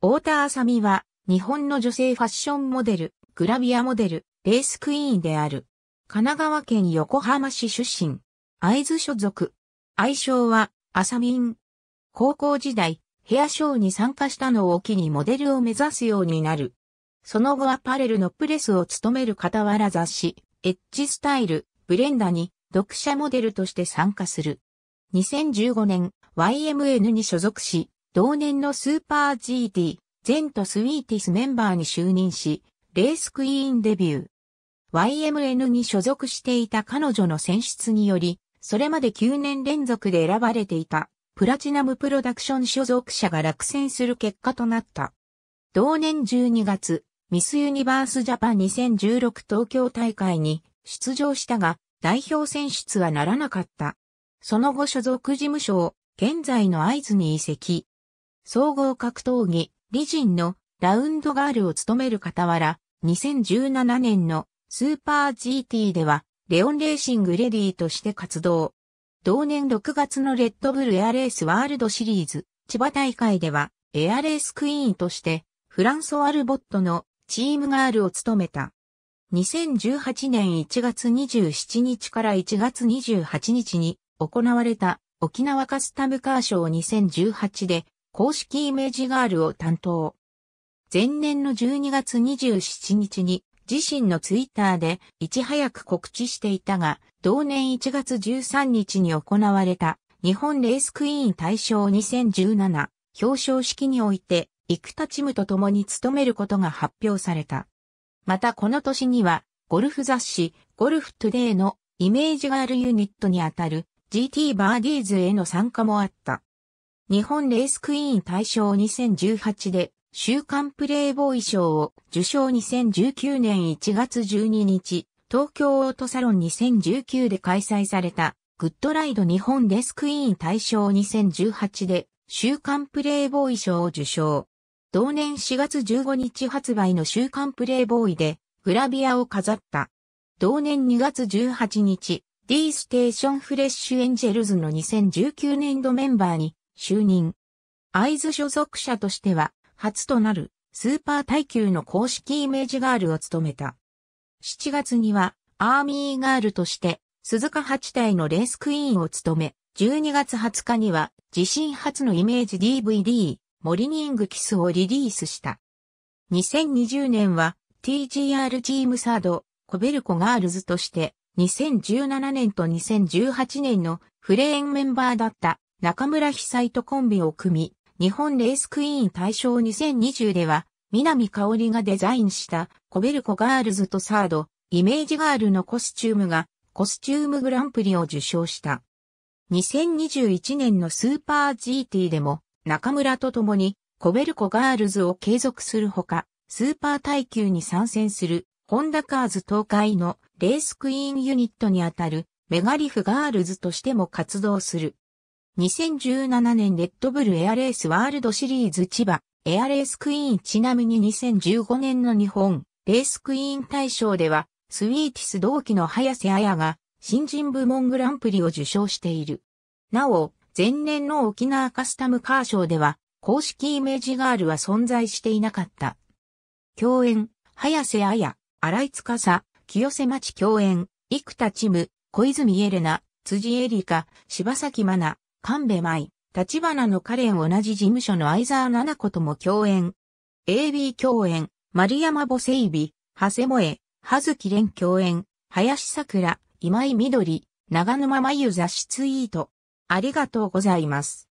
太田麻美は、日本の女性ファッションモデル、グラビアモデル、レースクイーンである。神奈川県横浜市出身。会津所属。愛称は、アサミン。高校時代、ヘアショーに参加したのを機にモデルを目指すようになる。その後アパレルのプレスを務める傍ら雑誌、エッジスタイル、ブレンダに読者モデルとして参加する。2015年、YMN に所属し、同年のスーパー g t ゼントスウィーティスメンバーに就任し、レースクイーンデビュー。YMN に所属していた彼女の選出により、それまで9年連続で選ばれていた、プラチナムプロダクション所属者が落選する結果となった。同年12月、ミスユニバースジャパン2016東京大会に出場したが、代表選出はならなかった。その後所属事務所を現在の合図に移籍。総合格闘技、理人のラウンドガールを務める傍ら、2017年のスーパー GT では、レオンレーシングレディーとして活動。同年6月のレッドブルエアレースワールドシリーズ、千葉大会では、エアレースクイーンとして、フランソワルボットのチームガールを務めた。2018年1月27日から1月28日に行われた沖縄カスタムカーショー2018で公式イメージガールを担当。前年の12月27日に自身のツイッターでいち早く告知していたが、同年1月13日に行われた日本レースクイーン大賞2017表彰式において、生田チムと共に務めることが発表された。またこの年には、ゴルフ雑誌、ゴルフトゥデイのイメージガールユニットにあたる GT バーディーズへの参加もあった。日本レースクイーン大賞2018で週刊プレイボーイ賞を受賞2019年1月12日、東京オートサロン2019で開催されたグッドライド日本レースクイーン大賞2018で週刊プレイボーイ賞を受賞。同年4月15日発売の週刊プレイボーイでグラビアを飾った。同年2月18日、D ステーションフレッシュエンジェルズの2019年度メンバーに就任。合図所属者としては、初となるスーパー耐久の公式イメージガールを務めた。7月には、アーミーガールとして、鈴鹿八体のレースクイーンを務め、12月20日には、自身初のイメージ DVD、モリニングキスをリリースした。2020年は、TGR チームサード、コベルコガールズとして、2017年と2018年のフレーンメンバーだった中村被災とコンビを組み、日本レースクイーン大賞2020では、南香織がデザインしたコベルコガールズとサード、イメージガールのコスチュームがコスチュームグランプリを受賞した。2021年のスーパー GT でも中村と共にコベルコガールズを継続するほか、スーパー耐久に参戦するホンダカーズ東海のレースクイーンユニットにあたるメガリフガールズとしても活動する。2017年レッドブルエアレースワールドシリーズ千葉エアレースクイーンちなみに2015年の日本レースクイーン大賞ではスウィーティス同期の早瀬彩が新人部門グランプリを受賞している。なお、前年の沖縄カスタムカー賞では公式イメージガールは存在していなかった。共演、早瀬彩、荒井司、清瀬町共演、生田チム、小泉エレナ、辻エリカ、柴崎真奈、神戸舞、立花のカレン同じ事務所の相沢七子とも共演。AB 共演、丸山母整備、長谷萌、葉月蓮共演、林桜、今井緑、長沼真由雑誌ツイート。ありがとうございます。